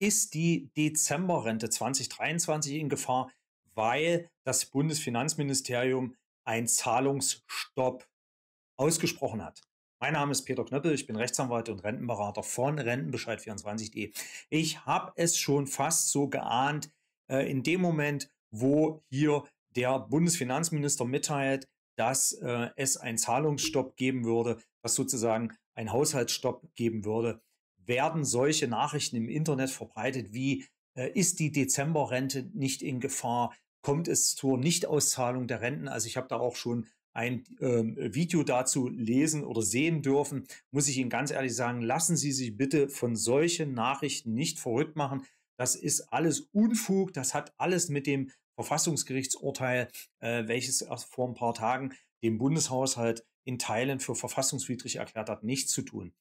ist die Dezemberrente 2023 in Gefahr, weil das Bundesfinanzministerium einen Zahlungsstopp ausgesprochen hat. Mein Name ist Peter Knöppel, ich bin Rechtsanwalt und Rentenberater von Rentenbescheid24.de. Ich habe es schon fast so geahnt, äh, in dem Moment, wo hier der Bundesfinanzminister mitteilt, dass äh, es einen Zahlungsstopp geben würde, dass sozusagen ein Haushaltsstopp geben würde, werden solche Nachrichten im Internet verbreitet wie äh, ist die Dezemberrente nicht in Gefahr, kommt es zur Nichtauszahlung der Renten. Also ich habe da auch schon ein ähm, Video dazu lesen oder sehen dürfen, muss ich Ihnen ganz ehrlich sagen, lassen Sie sich bitte von solchen Nachrichten nicht verrückt machen. Das ist alles Unfug, das hat alles mit dem Verfassungsgerichtsurteil, äh, welches erst vor ein paar Tagen den Bundeshaushalt in Teilen für verfassungswidrig erklärt hat, nichts zu tun.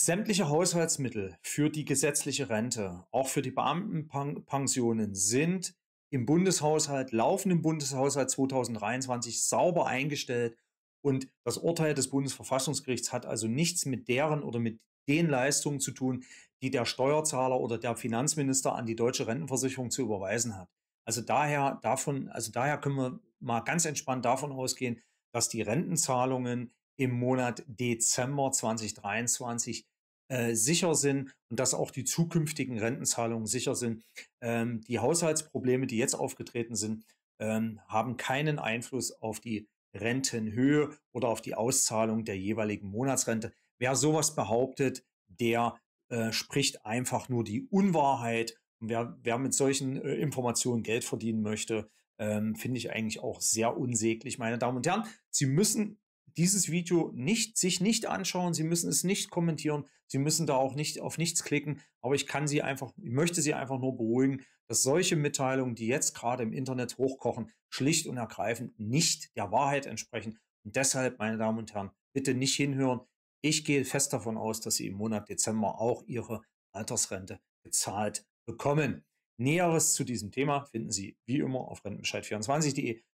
Sämtliche Haushaltsmittel für die gesetzliche Rente, auch für die Beamtenpensionen, sind im Bundeshaushalt, laufenden Bundeshaushalt 2023 sauber eingestellt. Und das Urteil des Bundesverfassungsgerichts hat also nichts mit deren oder mit den Leistungen zu tun, die der Steuerzahler oder der Finanzminister an die deutsche Rentenversicherung zu überweisen hat. Also daher davon, also daher können wir mal ganz entspannt davon ausgehen, dass die Rentenzahlungen im Monat Dezember 2023 äh, sicher sind und dass auch die zukünftigen Rentenzahlungen sicher sind. Ähm, die Haushaltsprobleme, die jetzt aufgetreten sind, ähm, haben keinen Einfluss auf die Rentenhöhe oder auf die Auszahlung der jeweiligen Monatsrente. Wer sowas behauptet, der äh, spricht einfach nur die Unwahrheit. Und wer, wer mit solchen äh, Informationen Geld verdienen möchte, ähm, finde ich eigentlich auch sehr unsäglich, meine Damen und Herren. Sie müssen dieses Video nicht, sich nicht anschauen, Sie müssen es nicht kommentieren, Sie müssen da auch nicht auf nichts klicken, aber ich kann Sie einfach, ich möchte Sie einfach nur beruhigen, dass solche Mitteilungen, die jetzt gerade im Internet hochkochen, schlicht und ergreifend nicht der Wahrheit entsprechen. Und deshalb, meine Damen und Herren, bitte nicht hinhören. Ich gehe fest davon aus, dass Sie im Monat Dezember auch Ihre Altersrente bezahlt bekommen. Näheres zu diesem Thema finden Sie wie immer auf rentenbescheid24.de